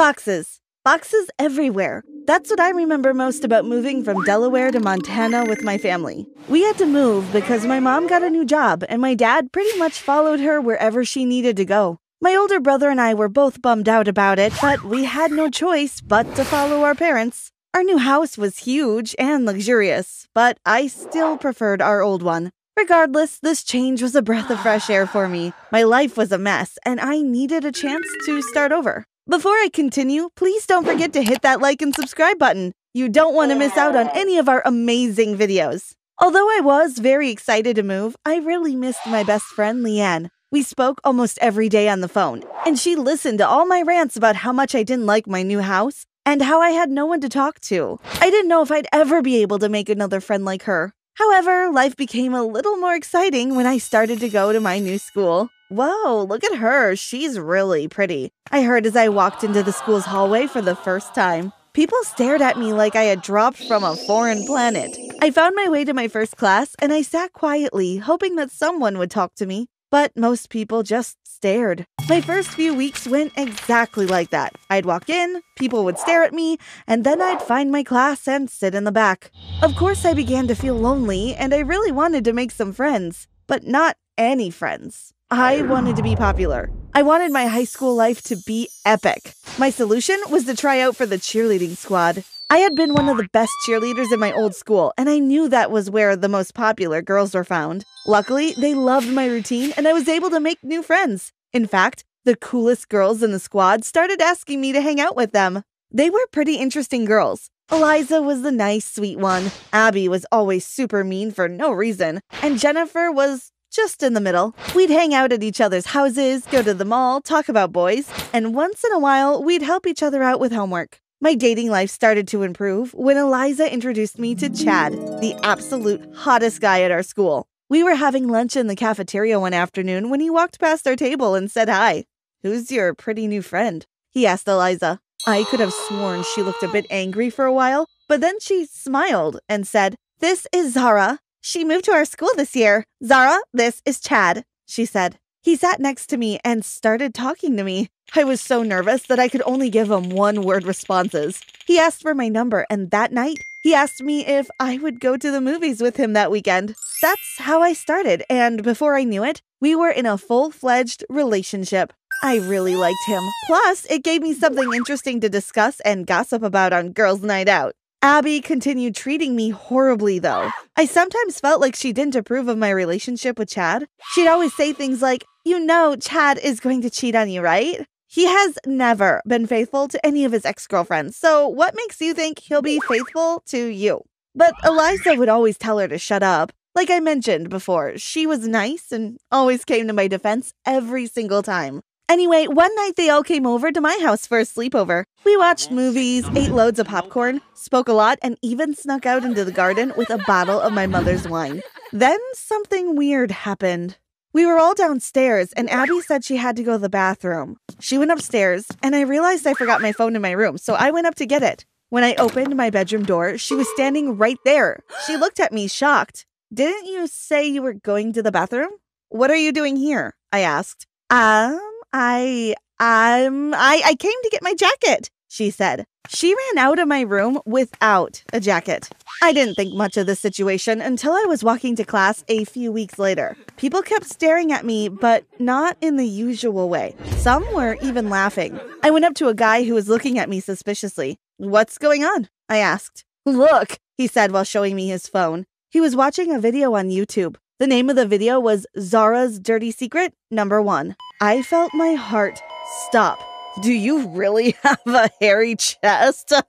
Boxes. Boxes everywhere. That's what I remember most about moving from Delaware to Montana with my family. We had to move because my mom got a new job and my dad pretty much followed her wherever she needed to go. My older brother and I were both bummed out about it, but we had no choice but to follow our parents. Our new house was huge and luxurious, but I still preferred our old one. Regardless, this change was a breath of fresh air for me. My life was a mess, and I needed a chance to start over. Before I continue, please don't forget to hit that like and subscribe button. You don't want to miss out on any of our amazing videos. Although I was very excited to move, I really missed my best friend, Leanne. We spoke almost every day on the phone, and she listened to all my rants about how much I didn't like my new house and how I had no one to talk to. I didn't know if I'd ever be able to make another friend like her. However, life became a little more exciting when I started to go to my new school. Whoa, look at her. She's really pretty. I heard as I walked into the school's hallway for the first time. People stared at me like I had dropped from a foreign planet. I found my way to my first class and I sat quietly, hoping that someone would talk to me. But most people just stared. My first few weeks went exactly like that. I'd walk in, people would stare at me, and then I'd find my class and sit in the back. Of course, I began to feel lonely and I really wanted to make some friends, but not any friends. I wanted to be popular. I wanted my high school life to be epic. My solution was to try out for the cheerleading squad. I had been one of the best cheerleaders in my old school, and I knew that was where the most popular girls were found. Luckily, they loved my routine, and I was able to make new friends. In fact, the coolest girls in the squad started asking me to hang out with them. They were pretty interesting girls. Eliza was the nice, sweet one. Abby was always super mean for no reason. And Jennifer was just in the middle. We'd hang out at each other's houses, go to the mall, talk about boys, and once in a while, we'd help each other out with homework. My dating life started to improve when Eliza introduced me to Chad, the absolute hottest guy at our school. We were having lunch in the cafeteria one afternoon when he walked past our table and said hi. Who's your pretty new friend? He asked Eliza. I could have sworn she looked a bit angry for a while, but then she smiled and said, This is Zara. She moved to our school this year. Zara, this is Chad, she said. He sat next to me and started talking to me. I was so nervous that I could only give him one word responses. He asked for my number, and that night, he asked me if I would go to the movies with him that weekend. That's how I started, and before I knew it, we were in a full fledged relationship. I really liked him. Plus, it gave me something interesting to discuss and gossip about on Girls' Night Out. Abby continued treating me horribly, though. I sometimes felt like she didn't approve of my relationship with Chad. She'd always say things like, You know, Chad is going to cheat on you, right? He has never been faithful to any of his ex girlfriends, so what makes you think he'll be faithful to you? But Eliza would always tell her to shut up. Like I mentioned before, she was nice and always came to my defense every single time. Anyway, one night they all came over to my house for a sleepover. We watched movies, ate loads of popcorn, spoke a lot, and even snuck out into the garden with a bottle of my mother's wine. Then something weird happened. We were all downstairs, and Abby said she had to go to the bathroom. She went upstairs, and I realized I forgot my phone in my room, so I went up to get it. When I opened my bedroom door, she was standing right there. She looked at me shocked. Didn't you say you were going to the bathroom? What are you doing here? I asked. Ah. I um I I came to get my jacket, she said. She ran out of my room without a jacket. I didn't think much of the situation until I was walking to class a few weeks later. People kept staring at me, but not in the usual way. Some were even laughing. I went up to a guy who was looking at me suspiciously. What's going on? I asked. Look, he said while showing me his phone. He was watching a video on YouTube. The name of the video was Zara's Dirty Secret Number One. I felt my heart stop. Do you really have a hairy chest?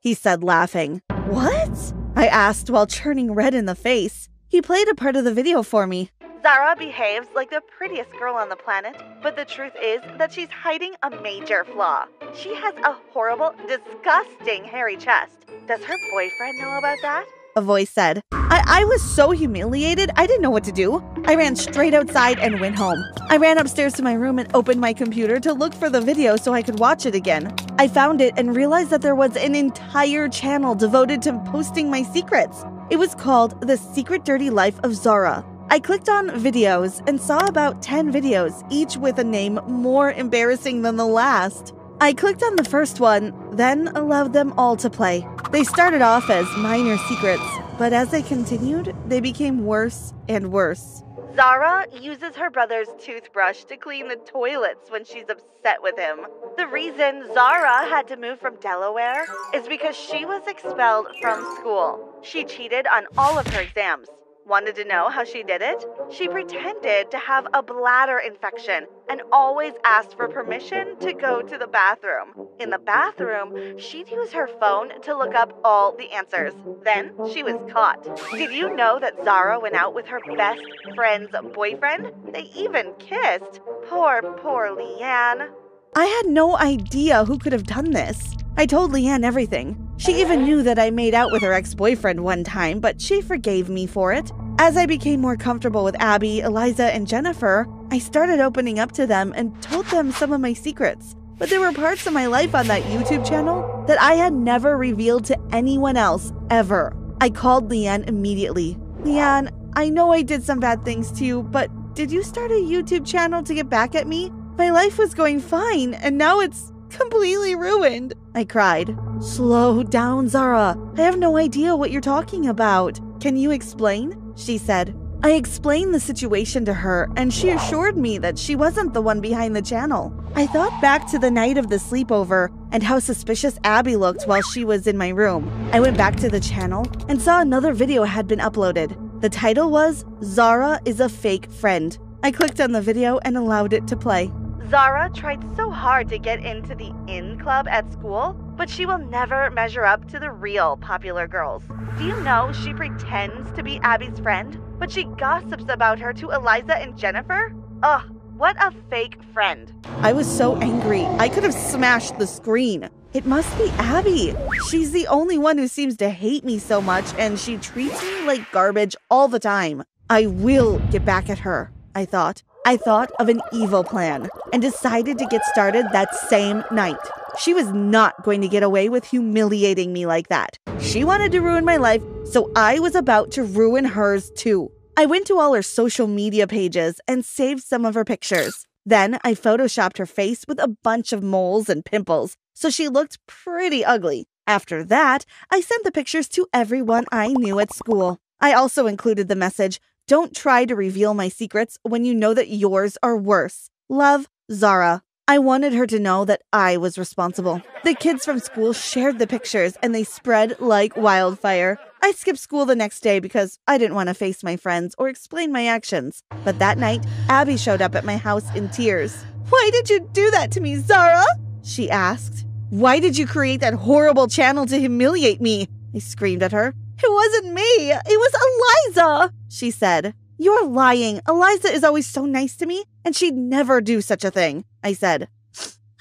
he said, laughing. What? I asked while turning red in the face. He played a part of the video for me. Zara behaves like the prettiest girl on the planet, but the truth is that she's hiding a major flaw. She has a horrible, disgusting hairy chest. Does her boyfriend know about that? a voice said. I, I was so humiliated, I didn't know what to do. I ran straight outside and went home. I ran upstairs to my room and opened my computer to look for the video so I could watch it again. I found it and realized that there was an entire channel devoted to posting my secrets. It was called The Secret Dirty Life of Zara. I clicked on videos and saw about 10 videos, each with a name more embarrassing than the last. I clicked on the first one, then allowed them all to play. They started off as minor secrets, but as they continued, they became worse and worse. Zara uses her brother's toothbrush to clean the toilets when she's upset with him. The reason Zara had to move from Delaware is because she was expelled from school. She cheated on all of her exams. Wanted to know how she did it? She pretended to have a bladder infection and always asked for permission to go to the bathroom. In the bathroom, she'd use her phone to look up all the answers. Then she was caught. Did you know that Zara went out with her best friend's boyfriend? They even kissed. Poor, poor Leanne. I had no idea who could have done this. I told Leanne everything. She even knew that I made out with her ex boyfriend one time, but she forgave me for it. As I became more comfortable with Abby, Eliza, and Jennifer, I started opening up to them and told them some of my secrets. But there were parts of my life on that YouTube channel that I had never revealed to anyone else, ever. I called Leanne immediately. Leanne, I know I did some bad things to you, but did you start a YouTube channel to get back at me? My life was going fine, and now it's completely ruined. I cried. Slow down, Zara. I have no idea what you're talking about. Can you explain? She said. I explained the situation to her, and she assured me that she wasn't the one behind the channel. I thought back to the night of the sleepover and how suspicious Abby looked while she was in my room. I went back to the channel and saw another video had been uploaded. The title was Zara is a Fake Friend. I clicked on the video and allowed it to play. Zara tried so hard to get into the in club at school, but she will never measure up to the real popular girls. Do you know she pretends to be Abby's friend, but she gossips about her to Eliza and Jennifer? Ugh, what a fake friend. I was so angry. I could have smashed the screen. It must be Abby. She's the only one who seems to hate me so much, and she treats me like garbage all the time. I will get back at her, I thought. I thought of an evil plan and decided to get started that same night. She was not going to get away with humiliating me like that. She wanted to ruin my life, so I was about to ruin hers too. I went to all her social media pages and saved some of her pictures. Then I photoshopped her face with a bunch of moles and pimples, so she looked pretty ugly. After that, I sent the pictures to everyone I knew at school. I also included the message don't try to reveal my secrets when you know that yours are worse. Love, Zara. I wanted her to know that I was responsible. The kids from school shared the pictures and they spread like wildfire. I skipped school the next day because I didn't want to face my friends or explain my actions. But that night, Abby showed up at my house in tears. Why did you do that to me, Zara? She asked. Why did you create that horrible channel to humiliate me? I screamed at her. It wasn't me. It was Eliza, she said. You're lying. Eliza is always so nice to me, and she'd never do such a thing, I said.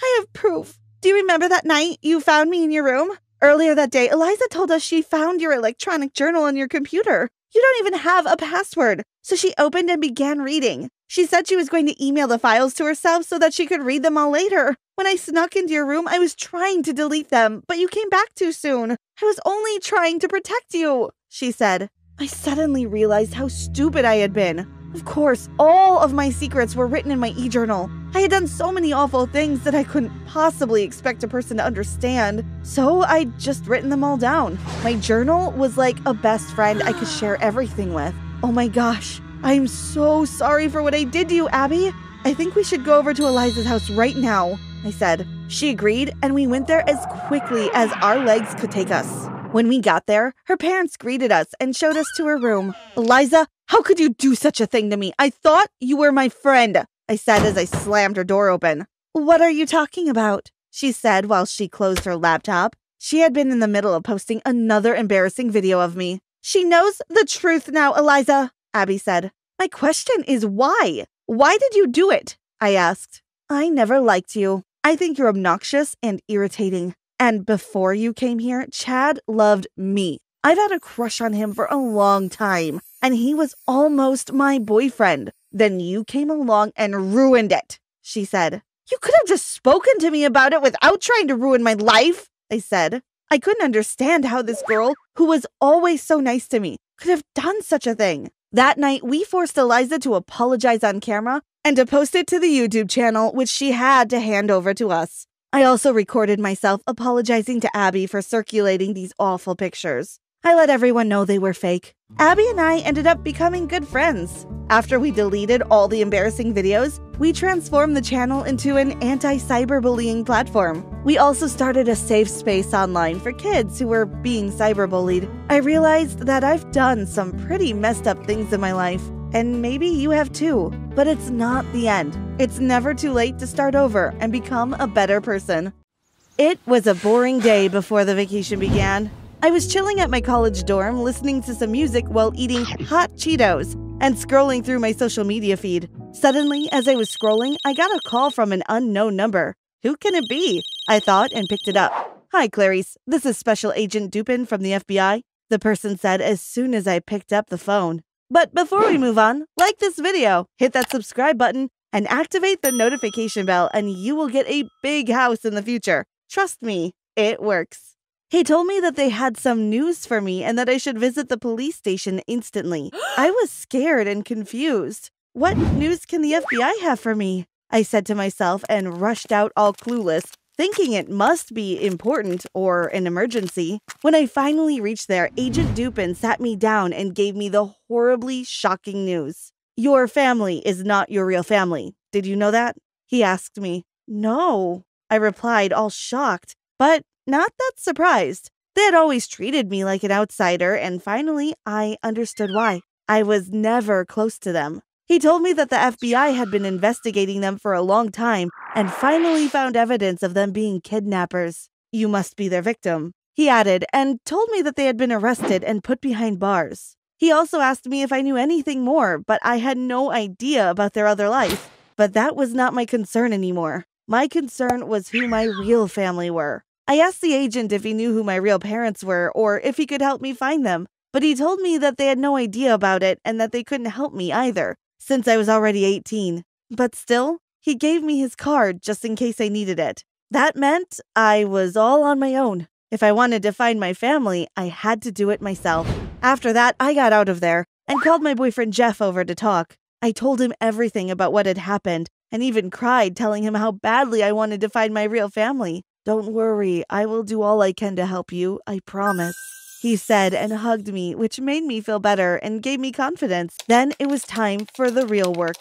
I have proof. Do you remember that night you found me in your room? Earlier that day, Eliza told us she found your electronic journal on your computer. You don't even have a password. So she opened and began reading. She said she was going to email the files to herself so that she could read them all later. When I snuck into your room, I was trying to delete them, but you came back too soon. I was only trying to protect you, she said. I suddenly realized how stupid I had been. Of course, all of my secrets were written in my e journal. I had done so many awful things that I couldn't possibly expect a person to understand, so I'd just written them all down. My journal was like a best friend I could share everything with. Oh my gosh, I'm so sorry for what I did to you, Abby. I think we should go over to Eliza's house right now, I said. She agreed, and we went there as quickly as our legs could take us. When we got there, her parents greeted us and showed us to her room. Eliza, how could you do such a thing to me? I thought you were my friend, I said as I slammed her door open. What are you talking about? She said while she closed her laptop. She had been in the middle of posting another embarrassing video of me. She knows the truth now, Eliza. Abby said. My question is why? Why did you do it? I asked. I never liked you. I think you're obnoxious and irritating. And before you came here, Chad loved me. I've had a crush on him for a long time, and he was almost my boyfriend. Then you came along and ruined it, she said. You could have just spoken to me about it without trying to ruin my life, I said. I couldn't understand how this girl, who was always so nice to me, could have done such a thing. That night, we forced Eliza to apologize on camera and to post it to the YouTube channel, which she had to hand over to us. I also recorded myself apologizing to Abby for circulating these awful pictures. I let everyone know they were fake. Abby and I ended up becoming good friends. After we deleted all the embarrassing videos, we transformed the channel into an anti cyberbullying platform. We also started a safe space online for kids who were being cyberbullied. I realized that I've done some pretty messed up things in my life, and maybe you have too, but it's not the end. It's never too late to start over and become a better person. It was a boring day before the vacation began. I was chilling at my college dorm listening to some music while eating hot Cheetos and scrolling through my social media feed. Suddenly, as I was scrolling, I got a call from an unknown number. Who can it be? I thought and picked it up. Hi, Clarice. This is Special Agent Dupin from the FBI, the person said as soon as I picked up the phone. But before we move on, like this video, hit that subscribe button, and activate the notification bell, and you will get a big house in the future. Trust me, it works. He told me that they had some news for me and that I should visit the police station instantly. I was scared and confused. What news can the FBI have for me? I said to myself and rushed out all clueless, thinking it must be important or an emergency. When I finally reached there, Agent Dupin sat me down and gave me the horribly shocking news. Your family is not your real family. Did you know that? He asked me. No, I replied, all shocked. But not that surprised. They had always treated me like an outsider, and finally I understood why. I was never close to them. He told me that the FBI had been investigating them for a long time and finally found evidence of them being kidnappers. You must be their victim, he added, and told me that they had been arrested and put behind bars. He also asked me if I knew anything more, but I had no idea about their other life. But that was not my concern anymore. My concern was who my real family were. I asked the agent if he knew who my real parents were or if he could help me find them, but he told me that they had no idea about it and that they couldn't help me either, since I was already 18. But still, he gave me his card just in case I needed it. That meant I was all on my own. If I wanted to find my family, I had to do it myself. After that, I got out of there and called my boyfriend Jeff over to talk. I told him everything about what had happened and even cried, telling him how badly I wanted to find my real family. Don't worry, I will do all I can to help you, I promise. He said and hugged me, which made me feel better and gave me confidence. Then it was time for the real work.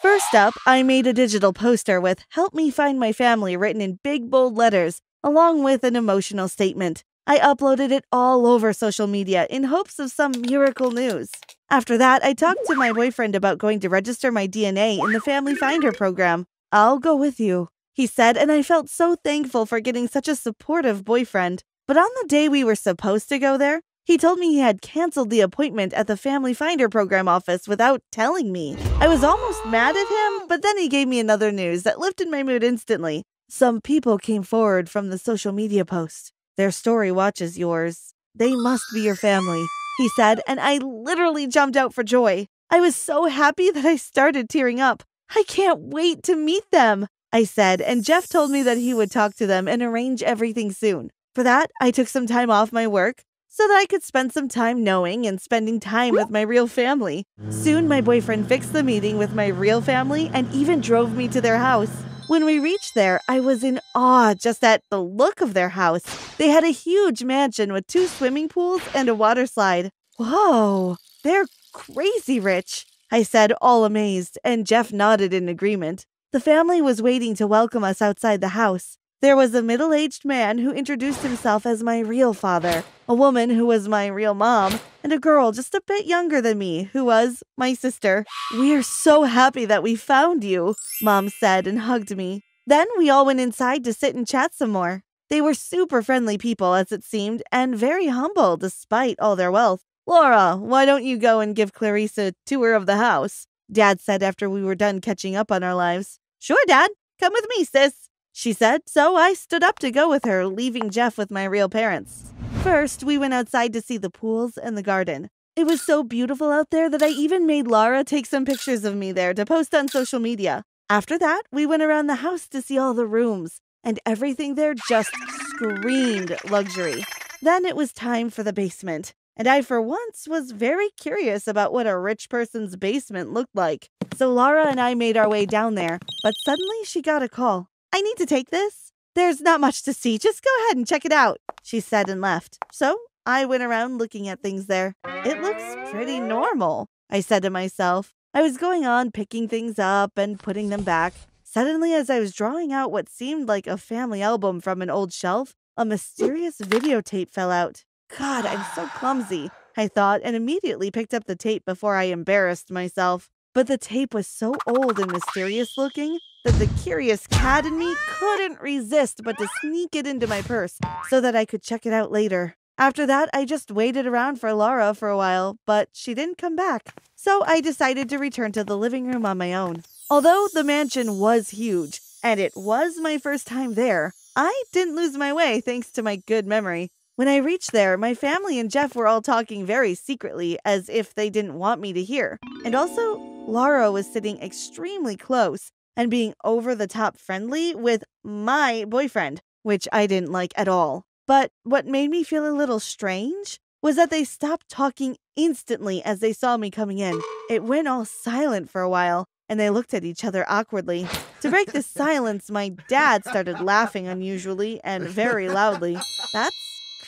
First up, I made a digital poster with Help Me Find My Family written in big bold letters, along with an emotional statement. I uploaded it all over social media in hopes of some miracle news. After that, I talked to my boyfriend about going to register my DNA in the Family Finder program. I'll go with you, he said, and I felt so thankful for getting such a supportive boyfriend. But on the day we were supposed to go there, he told me he had canceled the appointment at the Family Finder program office without telling me. I was almost mad at him, but then he gave me another news that lifted my mood instantly. Some people came forward from the social media post. Their story watches yours. They must be your family, he said, and I literally jumped out for joy. I was so happy that I started tearing up. I can't wait to meet them. I said, and Jeff told me that he would talk to them and arrange everything soon. For that, I took some time off my work so that I could spend some time knowing and spending time with my real family. Soon, my boyfriend fixed the meeting with my real family and even drove me to their house. When we reached there, I was in awe just at the look of their house. They had a huge mansion with two swimming pools and a water slide. Whoa, they're crazy rich, I said, all amazed, and Jeff nodded in agreement. The family was waiting to welcome us outside the house. There was a middle aged man who introduced himself as my real father, a woman who was my real mom, and a girl just a bit younger than me who was my sister. We are so happy that we found you, mom said and hugged me. Then we all went inside to sit and chat some more. They were super friendly people, as it seemed, and very humble despite all their wealth. Laura, why don't you go and give Clarice a tour of the house? Dad said after we were done catching up on our lives. Sure, Dad, come with me, sis, she said, so I stood up to go with her, leaving Jeff with my real parents. First, we went outside to see the pools and the garden. It was so beautiful out there that I even made Lara take some pictures of me there to post on social media. After that, we went around the house to see all the rooms, and everything there just screamed luxury. Then it was time for the basement and I, for once, was very curious about what a rich person's basement looked like. So Laura and I made our way down there, but suddenly she got a call. I need to take this. There's not much to see. Just go ahead and check it out, she said and left. So I went around looking at things there. It looks pretty normal, I said to myself. I was going on picking things up and putting them back. Suddenly, as I was drawing out what seemed like a family album from an old shelf, a mysterious videotape fell out. God, I'm so clumsy, I thought, and immediately picked up the tape before I embarrassed myself. But the tape was so old and mysterious looking that the curious cat in me couldn't resist but to sneak it into my purse so that I could check it out later. After that, I just waited around for Laura for a while, but she didn't come back. So I decided to return to the living room on my own. Although the mansion was huge, and it was my first time there, I didn't lose my way thanks to my good memory. When I reached there, my family and Jeff were all talking very secretly as if they didn't want me to hear. And also, Laura was sitting extremely close and being over the top friendly with my boyfriend, which I didn't like at all. But what made me feel a little strange was that they stopped talking instantly as they saw me coming in. It went all silent for a while, and they looked at each other awkwardly. To break the silence, my dad started laughing unusually and very loudly. That's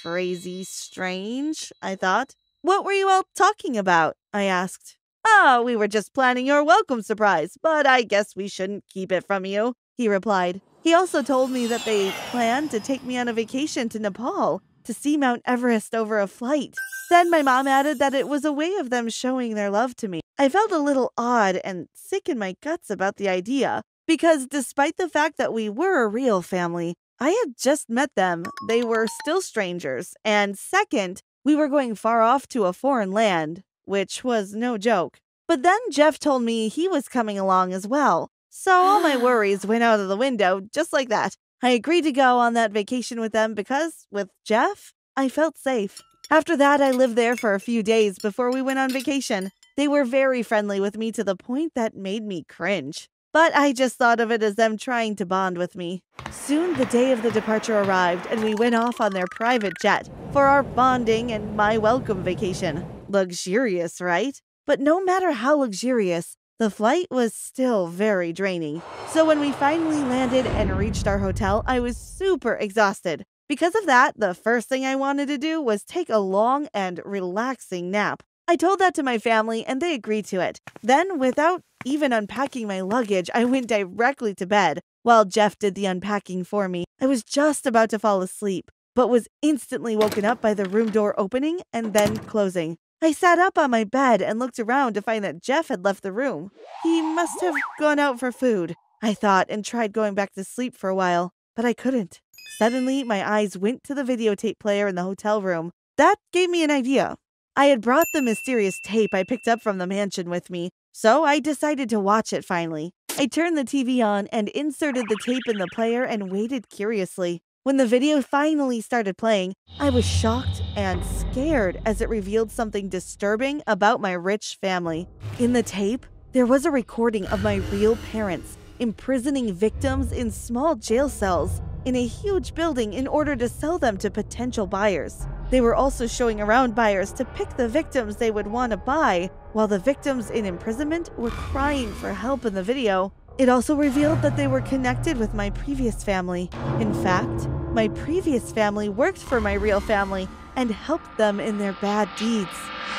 crazy strange, I thought. What were you all talking about? I asked. Oh, we were just planning your welcome surprise, but I guess we shouldn't keep it from you, he replied. He also told me that they planned to take me on a vacation to Nepal to see Mount Everest over a flight. Then my mom added that it was a way of them showing their love to me. I felt a little odd and sick in my guts about the idea, because despite the fact that we were a real family, I had just met them. They were still strangers. And second, we were going far off to a foreign land, which was no joke. But then Jeff told me he was coming along as well. So all my worries went out of the window just like that. I agreed to go on that vacation with them because, with Jeff, I felt safe. After that, I lived there for a few days before we went on vacation. They were very friendly with me to the point that made me cringe but I just thought of it as them trying to bond with me. Soon the day of the departure arrived, and we went off on their private jet for our bonding and my welcome vacation. Luxurious, right? But no matter how luxurious, the flight was still very draining. So when we finally landed and reached our hotel, I was super exhausted. Because of that, the first thing I wanted to do was take a long and relaxing nap. I told that to my family and they agreed to it. Then, without even unpacking my luggage, I went directly to bed while Jeff did the unpacking for me. I was just about to fall asleep, but was instantly woken up by the room door opening and then closing. I sat up on my bed and looked around to find that Jeff had left the room. He must have gone out for food, I thought, and tried going back to sleep for a while, but I couldn't. Suddenly, my eyes went to the videotape player in the hotel room. That gave me an idea. I had brought the mysterious tape I picked up from the mansion with me, so I decided to watch it finally. I turned the TV on and inserted the tape in the player and waited curiously. When the video finally started playing, I was shocked and scared as it revealed something disturbing about my rich family. In the tape, there was a recording of my real parents imprisoning victims in small jail cells in a huge building in order to sell them to potential buyers. They were also showing around buyers to pick the victims they would want to buy, while the victims in imprisonment were crying for help in the video. It also revealed that they were connected with my previous family. In fact, my previous family worked for my real family and helped them in their bad deeds.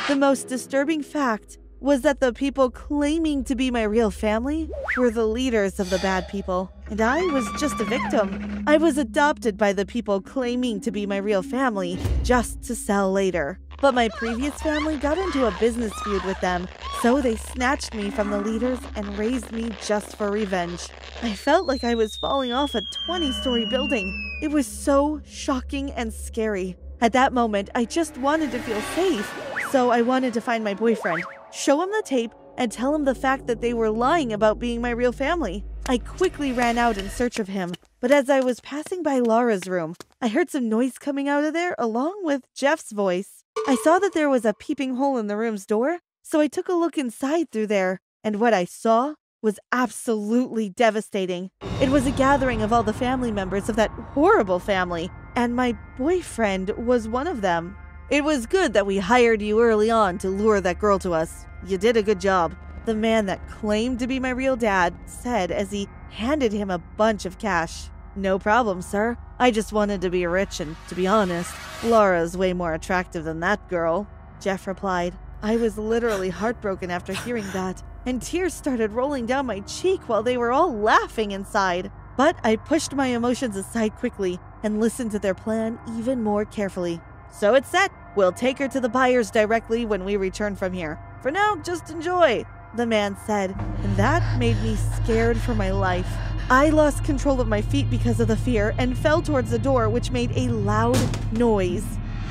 The most disturbing fact was that the people claiming to be my real family were the leaders of the bad people. And I was just a victim. I was adopted by the people claiming to be my real family just to sell later. But my previous family got into a business feud with them, so they snatched me from the leaders and raised me just for revenge. I felt like I was falling off a 20 story building. It was so shocking and scary. At that moment, I just wanted to feel safe, so I wanted to find my boyfriend, show him the tape, and tell him the fact that they were lying about being my real family. I quickly ran out in search of him, but as I was passing by Laura's room, I heard some noise coming out of there along with Jeff's voice. I saw that there was a peeping hole in the room's door, so I took a look inside through there, and what I saw was absolutely devastating. It was a gathering of all the family members of that horrible family, and my boyfriend was one of them. It was good that we hired you early on to lure that girl to us. You did a good job. The man that claimed to be my real dad said as he handed him a bunch of cash. No problem, sir. I just wanted to be rich, and to be honest, Laura's way more attractive than that girl. Jeff replied. I was literally heartbroken after hearing that, and tears started rolling down my cheek while they were all laughing inside. But I pushed my emotions aside quickly and listened to their plan even more carefully. So it's set. We'll take her to the buyers directly when we return from here. For now, just enjoy, the man said, and that made me scared for my life. I lost control of my feet because of the fear and fell towards the door, which made a loud noise.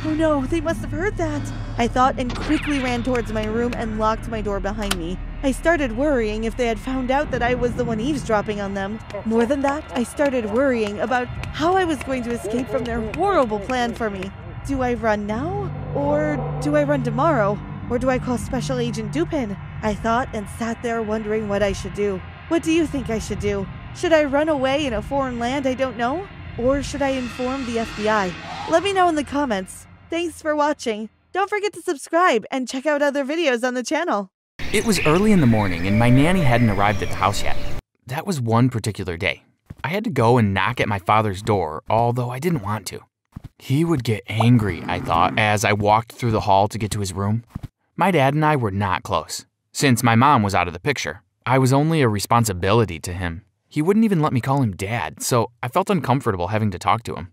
Oh no, they must have heard that, I thought and quickly ran towards my room and locked my door behind me. I started worrying if they had found out that I was the one eavesdropping on them. More than that, I started worrying about how I was going to escape from their horrible plan for me. Do I run now? Or do I run tomorrow? Or do I call Special Agent Dupin? I thought and sat there wondering what I should do. What do you think I should do? Should I run away in a foreign land I don't know? Or should I inform the FBI? Let me know in the comments. Thanks for watching. Don't forget to subscribe and check out other videos on the channel. It was early in the morning and my nanny hadn't arrived at the house yet. That was one particular day. I had to go and knock at my father's door, although I didn't want to. He would get angry, I thought, as I walked through the hall to get to his room. My dad and I were not close. Since my mom was out of the picture, I was only a responsibility to him. He wouldn't even let me call him dad, so I felt uncomfortable having to talk to him.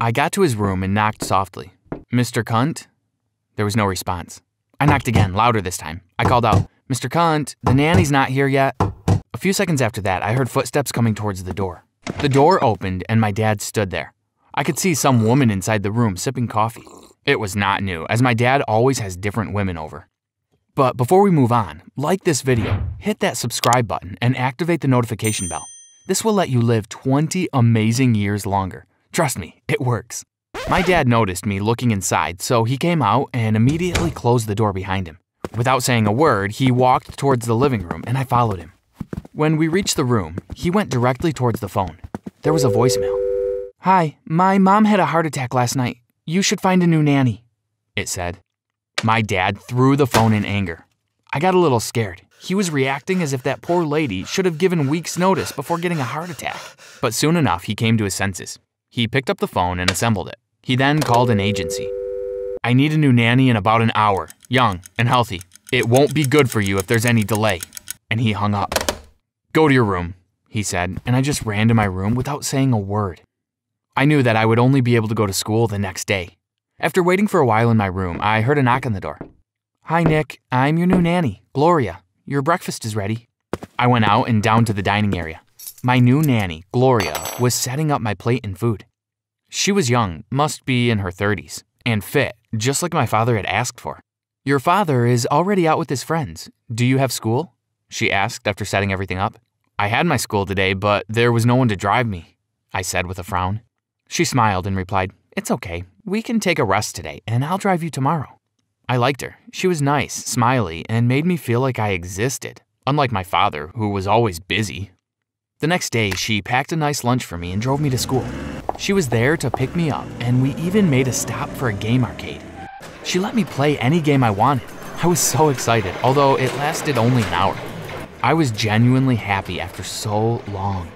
I got to his room and knocked softly. Mr. Cunt? There was no response. I knocked again, louder this time. I called out, Mr. Cunt, the nanny's not here yet. A few seconds after that, I heard footsteps coming towards the door. The door opened and my dad stood there. I could see some woman inside the room sipping coffee. It was not new, as my dad always has different women over. But before we move on, like this video, hit that subscribe button, and activate the notification bell. This will let you live 20 amazing years longer. Trust me, it works. My dad noticed me looking inside, so he came out and immediately closed the door behind him. Without saying a word, he walked towards the living room, and I followed him. When we reached the room, he went directly towards the phone. There was a voicemail. Hi, my mom had a heart attack last night. You should find a new nanny, it said. My dad threw the phone in anger. I got a little scared. He was reacting as if that poor lady should have given weeks' notice before getting a heart attack. But soon enough, he came to his senses. He picked up the phone and assembled it. He then called an agency. I need a new nanny in about an hour, young and healthy. It won't be good for you if there's any delay. And he hung up. Go to your room, he said, and I just ran to my room without saying a word. I knew that I would only be able to go to school the next day. After waiting for a while in my room, I heard a knock on the door. Hi, Nick. I'm your new nanny, Gloria. Your breakfast is ready. I went out and down to the dining area. My new nanny, Gloria, was setting up my plate and food. She was young, must be in her 30s, and fit, just like my father had asked for. Your father is already out with his friends. Do you have school? She asked after setting everything up. I had my school today, but there was no one to drive me, I said with a frown. She smiled and replied, It's okay. We can take a rest today, and I'll drive you tomorrow. I liked her. She was nice, smiley, and made me feel like I existed, unlike my father, who was always busy. The next day, she packed a nice lunch for me and drove me to school. She was there to pick me up, and we even made a stop for a game arcade. She let me play any game I wanted. I was so excited, although it lasted only an hour. I was genuinely happy after so long.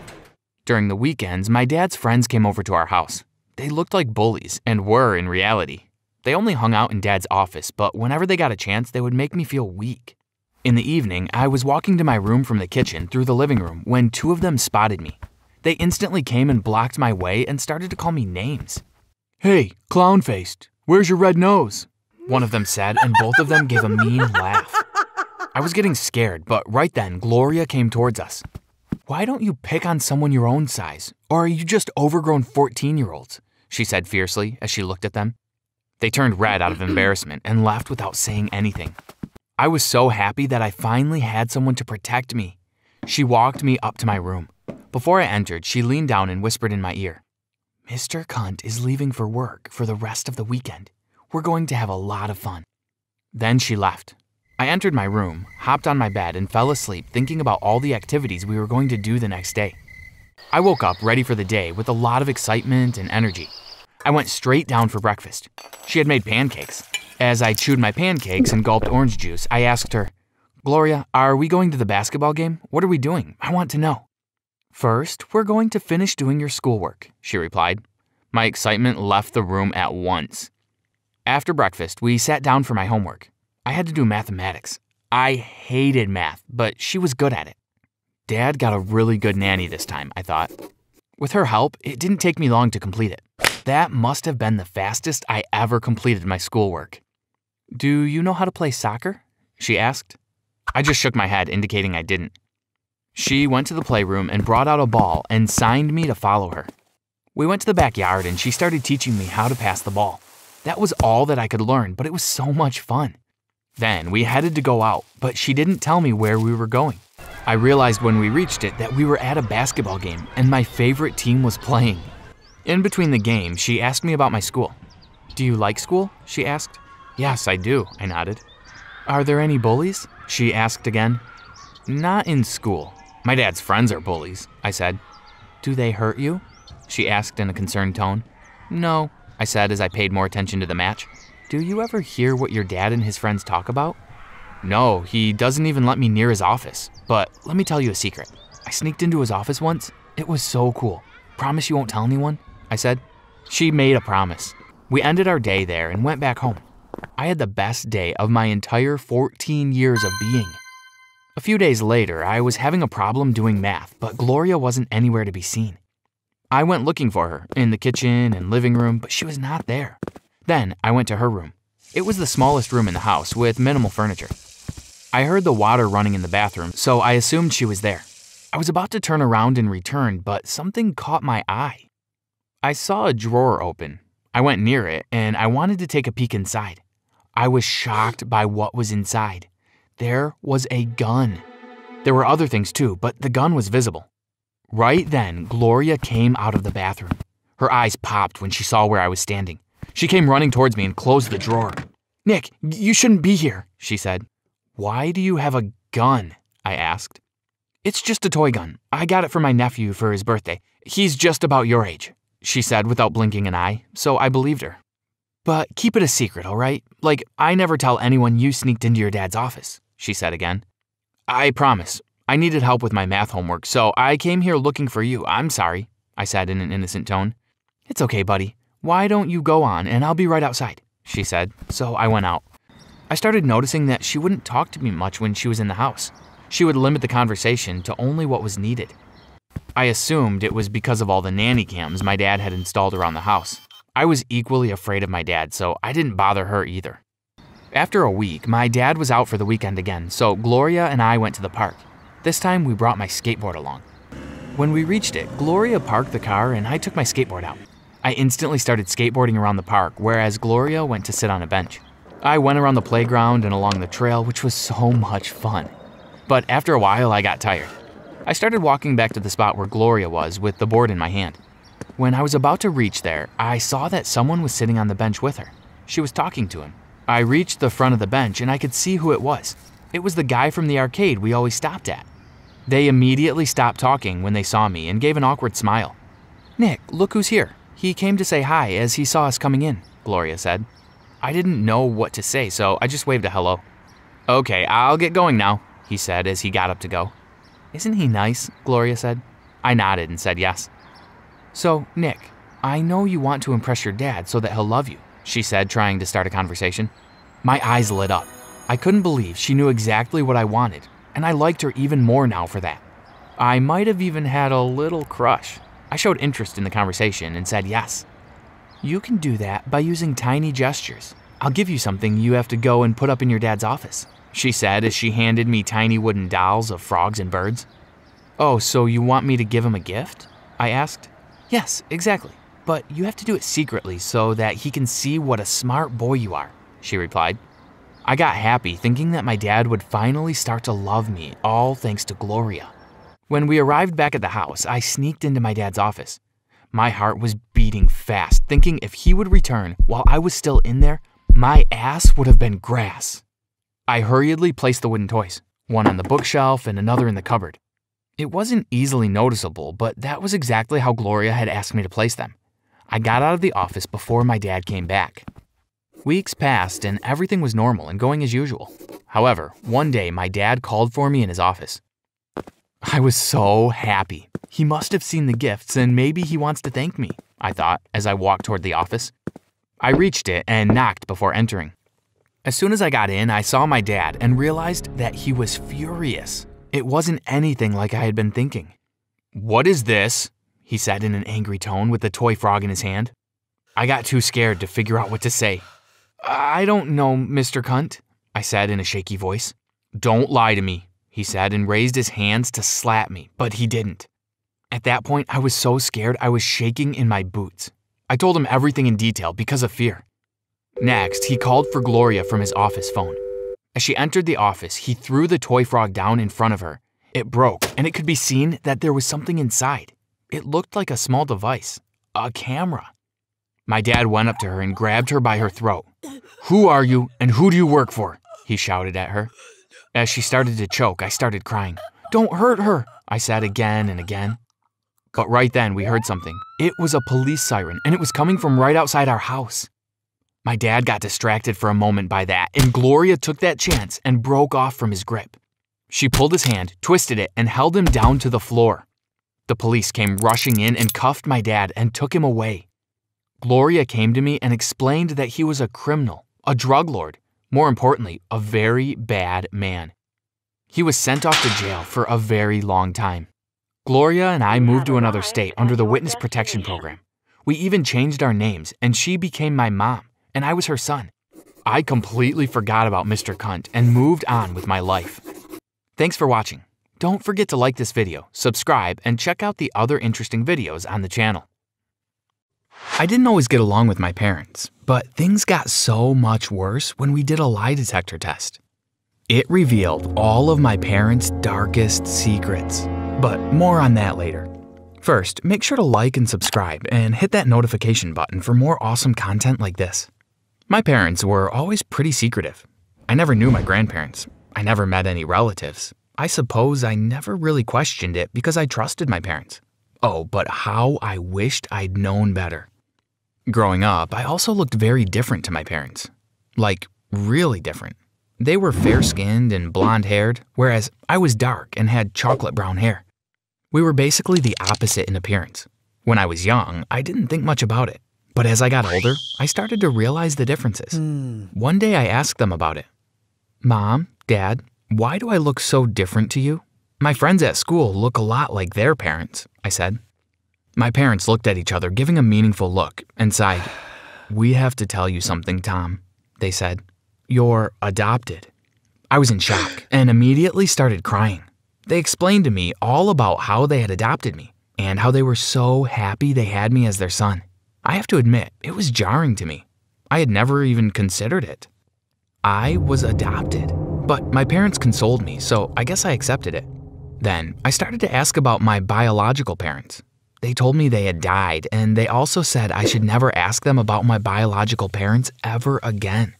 During the weekends, my dad's friends came over to our house. They looked like bullies, and were in reality. They only hung out in dad's office, but whenever they got a chance, they would make me feel weak. In the evening, I was walking to my room from the kitchen through the living room when two of them spotted me. They instantly came and blocked my way and started to call me names. Hey, clown faced, where's your red nose? One of them said, and both of them gave a mean laugh. I was getting scared, but right then, Gloria came towards us. Why don't you pick on someone your own size? Or are you just overgrown 14 year olds? She said fiercely as she looked at them. They turned red out of embarrassment and laughed without saying anything. I was so happy that I finally had someone to protect me. She walked me up to my room. Before I entered, she leaned down and whispered in my ear Mr. Cunt is leaving for work for the rest of the weekend. We're going to have a lot of fun. Then she left, I entered my room, hopped on my bed, and fell asleep thinking about all the activities we were going to do the next day. I woke up ready for the day with a lot of excitement and energy. I went straight down for breakfast. She had made pancakes. As I chewed my pancakes and gulped orange juice, I asked her, Gloria, are we going to the basketball game? What are we doing? I want to know. First, we're going to finish doing your schoolwork, she replied. My excitement left the room at once. After breakfast, we sat down for my homework. I had to do mathematics. I hated math, but she was good at it. Dad got a really good nanny this time, I thought. With her help, it didn't take me long to complete it. That must have been the fastest I ever completed my schoolwork. Do you know how to play soccer? She asked. I just shook my head, indicating I didn't. She went to the playroom and brought out a ball and signed me to follow her. We went to the backyard and she started teaching me how to pass the ball. That was all that I could learn, but it was so much fun. Then we headed to go out, but she didn't tell me where we were going. I realized when we reached it that we were at a basketball game and my favorite team was playing. In between the game, she asked me about my school. Do you like school? She asked. Yes, I do, I nodded. Are there any bullies? She asked again. Not in school. My dad's friends are bullies, I said. Do they hurt you? She asked in a concerned tone. No, I said as I paid more attention to the match. Do you ever hear what your dad and his friends talk about? No, he doesn't even let me near his office. But let me tell you a secret. I sneaked into his office once. It was so cool. Promise you won't tell anyone? I said. She made a promise. We ended our day there and went back home. I had the best day of my entire 14 years of being. A few days later, I was having a problem doing math, but Gloria wasn't anywhere to be seen. I went looking for her in the kitchen and living room, but she was not there. Then I went to her room. It was the smallest room in the house with minimal furniture. I heard the water running in the bathroom, so I assumed she was there. I was about to turn around and return, but something caught my eye. I saw a drawer open. I went near it and I wanted to take a peek inside. I was shocked by what was inside. There was a gun. There were other things too, but the gun was visible. Right then, Gloria came out of the bathroom. Her eyes popped when she saw where I was standing. She came running towards me and closed the drawer. Nick, you shouldn't be here, she said. Why do you have a gun? I asked. It's just a toy gun. I got it for my nephew for his birthday. He's just about your age, she said without blinking an eye, so I believed her. But keep it a secret, all right? Like, I never tell anyone you sneaked into your dad's office, she said again. I promise. I needed help with my math homework, so I came here looking for you. I'm sorry, I said in an innocent tone. It's okay, buddy, why don't you go on and I'll be right outside, she said, so I went out. I started noticing that she wouldn't talk to me much when she was in the house. She would limit the conversation to only what was needed. I assumed it was because of all the nanny cams my dad had installed around the house. I was equally afraid of my dad, so I didn't bother her either. After a week, my dad was out for the weekend again, so Gloria and I went to the park. This time we brought my skateboard along. When we reached it, Gloria parked the car and I took my skateboard out. I instantly started skateboarding around the park, whereas Gloria went to sit on a bench. I went around the playground and along the trail, which was so much fun. But after a while, I got tired. I started walking back to the spot where Gloria was with the board in my hand. When I was about to reach there, I saw that someone was sitting on the bench with her. She was talking to him. I reached the front of the bench and I could see who it was. It was the guy from the arcade we always stopped at. They immediately stopped talking when they saw me and gave an awkward smile. Nick, look who's here. He came to say hi as he saw us coming in, Gloria said. I didn't know what to say, so I just waved a hello. Okay, I'll get going now, he said as he got up to go. Isn't he nice? Gloria said. I nodded and said yes. So, Nick, I know you want to impress your dad so that he'll love you, she said, trying to start a conversation. My eyes lit up. I couldn't believe she knew exactly what I wanted, and I liked her even more now for that. I might have even had a little crush. I showed interest in the conversation and said yes. You can do that by using tiny gestures. I'll give you something you have to go and put up in your dad's office, she said as she handed me tiny wooden dolls of frogs and birds. Oh, so you want me to give him a gift? I asked. Yes, exactly. But you have to do it secretly so that he can see what a smart boy you are, she replied. I got happy thinking that my dad would finally start to love me, all thanks to Gloria. When we arrived back at the house, I sneaked into my dad's office. My heart was beating fast, thinking if he would return while I was still in there, my ass would have been grass. I hurriedly placed the wooden toys, one on the bookshelf and another in the cupboard. It wasn't easily noticeable, but that was exactly how Gloria had asked me to place them. I got out of the office before my dad came back. Weeks passed and everything was normal and going as usual. However, one day my dad called for me in his office. I was so happy. He must have seen the gifts and maybe he wants to thank me, I thought as I walked toward the office. I reached it and knocked before entering. As soon as I got in, I saw my dad and realized that he was furious. It wasn't anything like I had been thinking. What is this? He said in an angry tone with the toy frog in his hand. I got too scared to figure out what to say. I don't know, Mr. Cunt, I said in a shaky voice. Don't lie to me, he said and raised his hands to slap me, but he didn't. At that point, I was so scared I was shaking in my boots. I told him everything in detail because of fear. Next, he called for Gloria from his office phone. As she entered the office, he threw the toy frog down in front of her. It broke, and it could be seen that there was something inside. It looked like a small device a camera. My dad went up to her and grabbed her by her throat. Who are you, and who do you work for? He shouted at her. As she started to choke, I started crying. Don't hurt her, I said again and again. But right then, we heard something. It was a police siren, and it was coming from right outside our house. My dad got distracted for a moment by that, and Gloria took that chance and broke off from his grip. She pulled his hand, twisted it, and held him down to the floor. The police came rushing in and cuffed my dad and took him away. Gloria came to me and explained that he was a criminal, a drug lord, more importantly, a very bad man. He was sent off to jail for a very long time. Gloria and I moved to another state under the Witness Protection Program. We even changed our names, and she became my mom, and I was her son. I completely forgot about Mr. Cunt and moved on with my life. Thanks for watching. Don't forget to like this video, subscribe, and check out the other interesting videos on the channel. I didn't always get along with my parents, but things got so much worse when we did a lie detector test. It revealed all of my parents' darkest secrets, but more on that later. First, make sure to like and subscribe and hit that notification button for more awesome content like this. My parents were always pretty secretive. I never knew my grandparents. I never met any relatives. I suppose I never really questioned it because I trusted my parents. Oh, but how I wished I'd known better. Growing up, I also looked very different to my parents. Like, really different. They were fair skinned and blonde haired, whereas I was dark and had chocolate brown hair. We were basically the opposite in appearance. When I was young, I didn't think much about it. But as I got older, I started to realize the differences. Mm. One day I asked them about it Mom, Dad, why do I look so different to you? My friends at school look a lot like their parents, I said. My parents looked at each other, giving a meaningful look, and sighed. We have to tell you something, Tom, they said. You're adopted. I was in shock and immediately started crying. They explained to me all about how they had adopted me and how they were so happy they had me as their son. I have to admit, it was jarring to me. I had never even considered it. I was adopted, but my parents consoled me, so I guess I accepted it. Then, I started to ask about my biological parents. They told me they had died, and they also said I should never ask them about my biological parents ever again.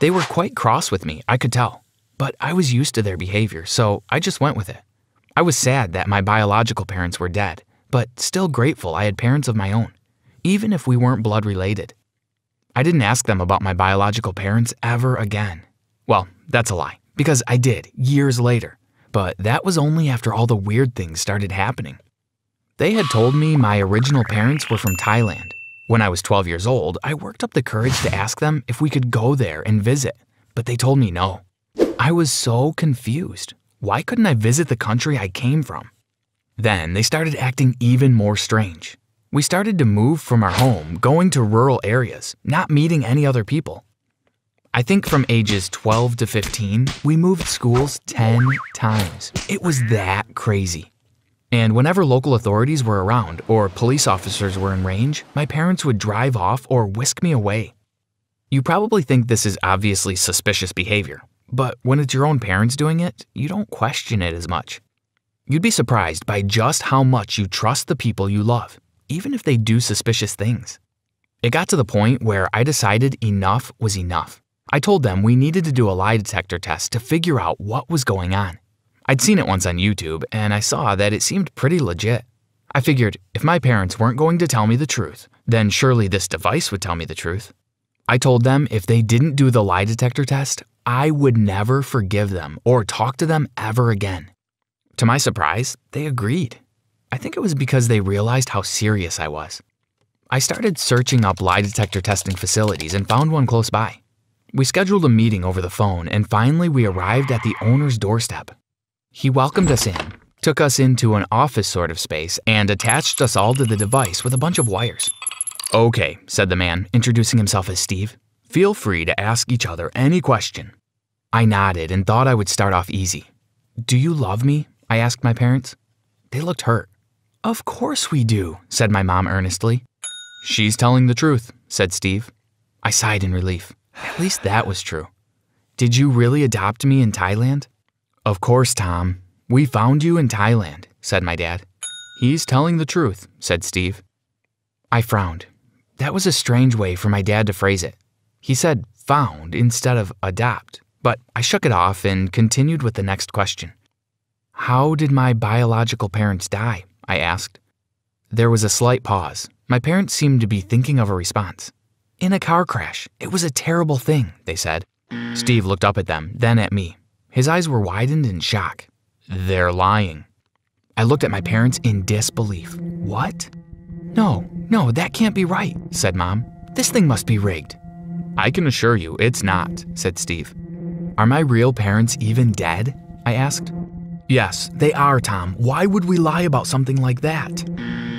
They were quite cross with me, I could tell, but I was used to their behavior, so I just went with it. I was sad that my biological parents were dead, but still grateful I had parents of my own, even if we weren't blood related. I didn't ask them about my biological parents ever again. Well, that's a lie, because I did years later but that was only after all the weird things started happening. They had told me my original parents were from Thailand. When I was 12 years old, I worked up the courage to ask them if we could go there and visit, but they told me no. I was so confused. Why couldn't I visit the country I came from? Then they started acting even more strange. We started to move from our home, going to rural areas, not meeting any other people. I think from ages 12 to 15, we moved schools 10 times. It was that crazy. And whenever local authorities were around or police officers were in range, my parents would drive off or whisk me away. You probably think this is obviously suspicious behavior, but when it's your own parents doing it, you don't question it as much. You'd be surprised by just how much you trust the people you love, even if they do suspicious things. It got to the point where I decided enough was enough. I told them we needed to do a lie detector test to figure out what was going on. I'd seen it once on YouTube, and I saw that it seemed pretty legit. I figured if my parents weren't going to tell me the truth, then surely this device would tell me the truth. I told them if they didn't do the lie detector test, I would never forgive them or talk to them ever again. To my surprise, they agreed. I think it was because they realized how serious I was. I started searching up lie detector testing facilities and found one close by. We scheduled a meeting over the phone, and finally we arrived at the owner's doorstep. He welcomed us in, took us into an office sort of space, and attached us all to the device with a bunch of wires. Okay, said the man, introducing himself as Steve. Feel free to ask each other any question. I nodded and thought I would start off easy. Do you love me? I asked my parents. They looked hurt. Of course we do, said my mom earnestly. She's telling the truth, said Steve. I sighed in relief. At least that was true. Did you really adopt me in Thailand? Of course, Tom. We found you in Thailand, said my dad. He's telling the truth, said Steve. I frowned. That was a strange way for my dad to phrase it. He said found instead of adopt, but I shook it off and continued with the next question. How did my biological parents die? I asked. There was a slight pause. My parents seemed to be thinking of a response in a car crash. It was a terrible thing, they said. Steve looked up at them, then at me. His eyes were widened in shock. They're lying. I looked at my parents in disbelief. What? No, no, that can't be right, said Mom. This thing must be rigged. I can assure you it's not, said Steve. Are my real parents even dead? I asked. Yes, they are, Tom. Why would we lie about something like that?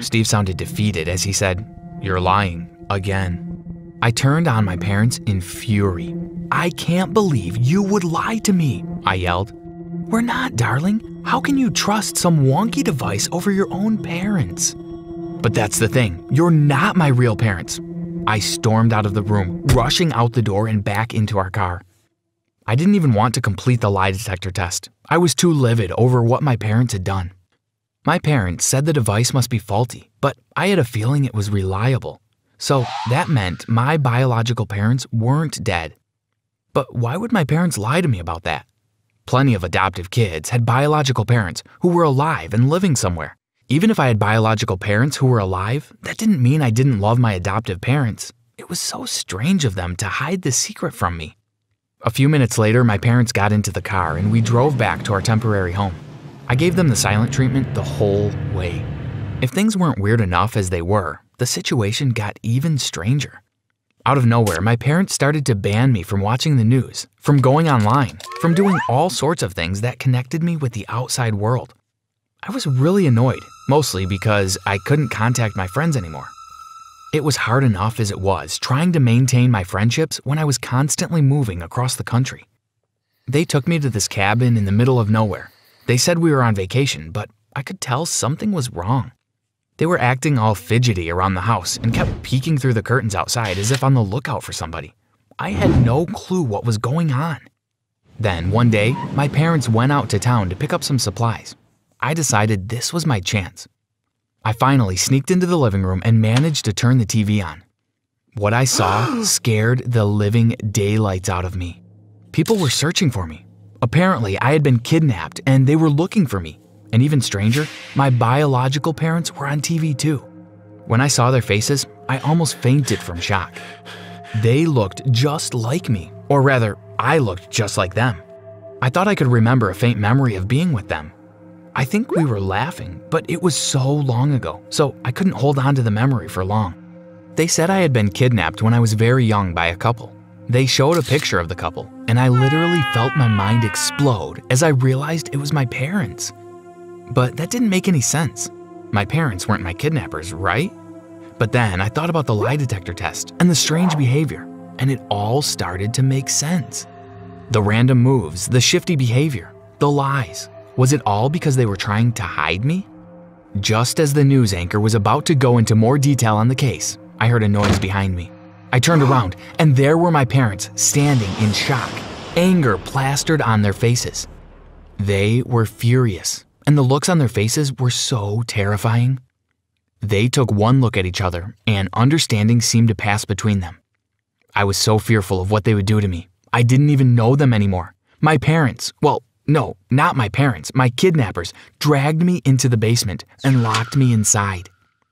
Steve sounded defeated as he said, You're lying again. I turned on my parents in fury. I can't believe you would lie to me, I yelled. We're not, darling. How can you trust some wonky device over your own parents? But that's the thing, you're not my real parents. I stormed out of the room, rushing out the door and back into our car. I didn't even want to complete the lie detector test. I was too livid over what my parents had done. My parents said the device must be faulty, but I had a feeling it was reliable. So that meant my biological parents weren't dead. But why would my parents lie to me about that? Plenty of adoptive kids had biological parents who were alive and living somewhere. Even if I had biological parents who were alive, that didn't mean I didn't love my adoptive parents. It was so strange of them to hide the secret from me. A few minutes later, my parents got into the car and we drove back to our temporary home. I gave them the silent treatment the whole way. If things weren't weird enough as they were, the situation got even stranger. Out of nowhere, my parents started to ban me from watching the news, from going online, from doing all sorts of things that connected me with the outside world. I was really annoyed, mostly because I couldn't contact my friends anymore. It was hard enough as it was trying to maintain my friendships when I was constantly moving across the country. They took me to this cabin in the middle of nowhere. They said we were on vacation, but I could tell something was wrong. They were acting all fidgety around the house and kept peeking through the curtains outside as if on the lookout for somebody. I had no clue what was going on. Then, one day, my parents went out to town to pick up some supplies. I decided this was my chance. I finally sneaked into the living room and managed to turn the TV on. What I saw scared the living daylights out of me. People were searching for me. Apparently, I had been kidnapped and they were looking for me. And even stranger, my biological parents were on TV too. When I saw their faces, I almost fainted from shock. They looked just like me, or rather, I looked just like them. I thought I could remember a faint memory of being with them. I think we were laughing, but it was so long ago, so I couldn't hold on to the memory for long. They said I had been kidnapped when I was very young by a couple. They showed a picture of the couple, and I literally felt my mind explode as I realized it was my parents. But that didn't make any sense. My parents weren't my kidnappers, right? But then I thought about the lie detector test and the strange behavior, and it all started to make sense. The random moves, the shifty behavior, the lies. Was it all because they were trying to hide me? Just as the news anchor was about to go into more detail on the case, I heard a noise behind me. I turned around, and there were my parents standing in shock, anger plastered on their faces. They were furious and the looks on their faces were so terrifying. They took one look at each other, and understanding seemed to pass between them. I was so fearful of what they would do to me. I didn't even know them anymore. My parents, well, no, not my parents, my kidnappers, dragged me into the basement and locked me inside.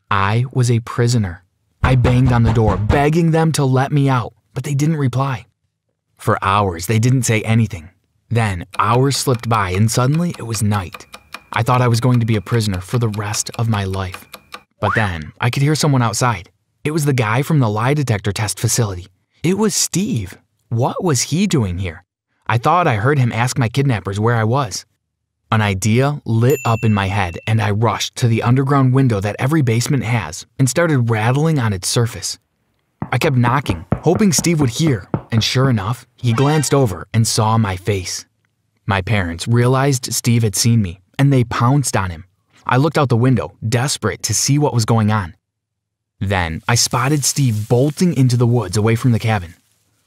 I was a prisoner. I banged on the door, begging them to let me out, but they didn't reply. For hours, they didn't say anything. Then, hours slipped by, and suddenly it was night. I thought I was going to be a prisoner for the rest of my life. But then, I could hear someone outside. It was the guy from the lie detector test facility. It was Steve. What was he doing here? I thought I heard him ask my kidnappers where I was. An idea lit up in my head, and I rushed to the underground window that every basement has and started rattling on its surface. I kept knocking, hoping Steve would hear, and sure enough, he glanced over and saw my face. My parents realized Steve had seen me and they pounced on him. I looked out the window, desperate to see what was going on. Then I spotted Steve bolting into the woods away from the cabin.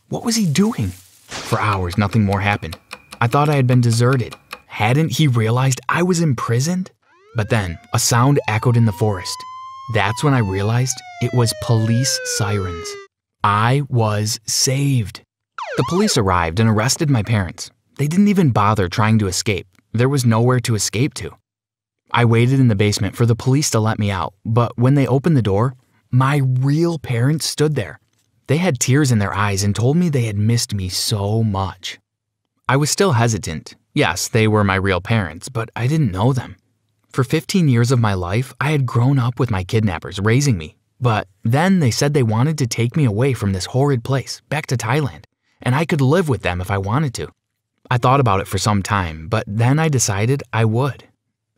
What was he doing? For hours, nothing more happened. I thought I had been deserted. Hadn't he realized I was imprisoned? But then, a sound echoed in the forest. That's when I realized it was police sirens. I was saved. The police arrived and arrested my parents. They didn't even bother trying to escape. There was nowhere to escape to. I waited in the basement for the police to let me out, but when they opened the door, my real parents stood there. They had tears in their eyes and told me they had missed me so much. I was still hesitant. Yes, they were my real parents, but I didn't know them. For 15 years of my life, I had grown up with my kidnappers raising me, but then they said they wanted to take me away from this horrid place, back to Thailand, and I could live with them if I wanted to. I thought about it for some time, but then I decided I would.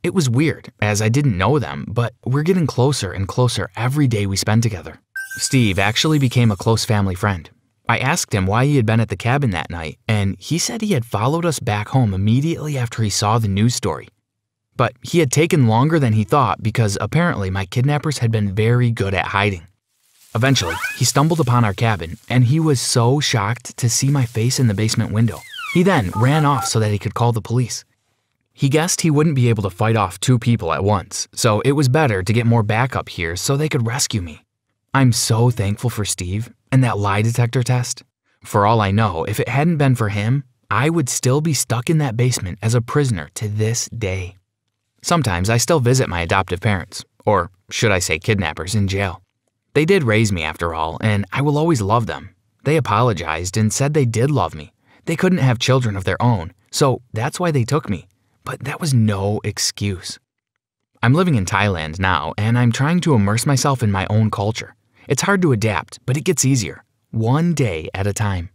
It was weird, as I didn't know them, but we're getting closer and closer every day we spend together. Steve actually became a close family friend. I asked him why he had been at the cabin that night, and he said he had followed us back home immediately after he saw the news story. But he had taken longer than he thought because apparently my kidnappers had been very good at hiding. Eventually, he stumbled upon our cabin, and he was so shocked to see my face in the basement window. He then ran off so that he could call the police. He guessed he wouldn't be able to fight off two people at once, so it was better to get more backup here so they could rescue me. I'm so thankful for Steve and that lie detector test. For all I know, if it hadn't been for him, I would still be stuck in that basement as a prisoner to this day. Sometimes I still visit my adoptive parents, or should I say kidnappers, in jail. They did raise me after all, and I will always love them. They apologized and said they did love me, they couldn't have children of their own, so that's why they took me. But that was no excuse. I'm living in Thailand now, and I'm trying to immerse myself in my own culture. It's hard to adapt, but it gets easier, one day at a time.